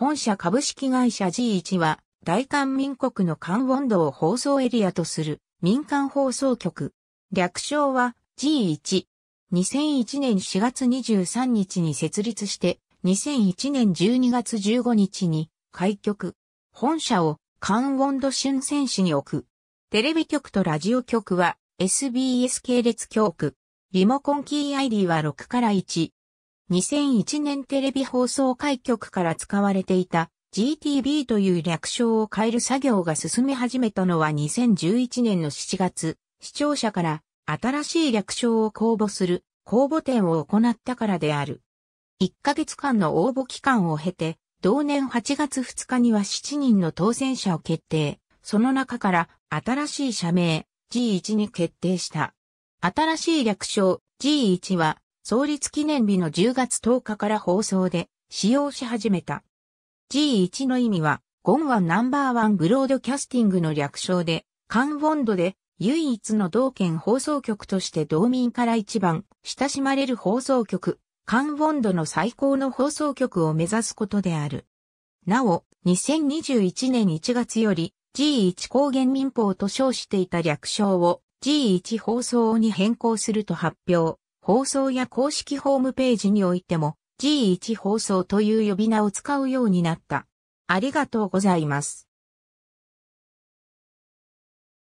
本社株式会社 G1 は、大韓民国の関温道を放送エリアとする民間放送局。略称は G1。2001年4月23日に設立して、2001年12月15日に開局。本社を関温度春泉市に置く。テレビ局とラジオ局は SBS 系列教区。リモコンキー ID は6から1。2001年テレビ放送開局から使われていた GTB という略称を変える作業が進み始めたのは2011年の7月、視聴者から新しい略称を公募する公募展を行ったからである。1ヶ月間の応募期間を経て、同年8月2日には7人の当選者を決定。その中から新しい社名 G1 に決定した。新しい略称 G1 は創立記念日の10月10日から放送で使用し始めた。G1 の意味は、ゴンはナンバーワンブロードキャスティングの略称で、カンウォンドで唯一の同県放送局として道民から一番親しまれる放送局、カンウォンドの最高の放送局を目指すことである。なお、2021年1月より G1 高原民法と称していた略称を G1 放送に変更すると発表。放送や公式ホームページにおいても G1 放送という呼び名を使うようになった。ありがとうございます。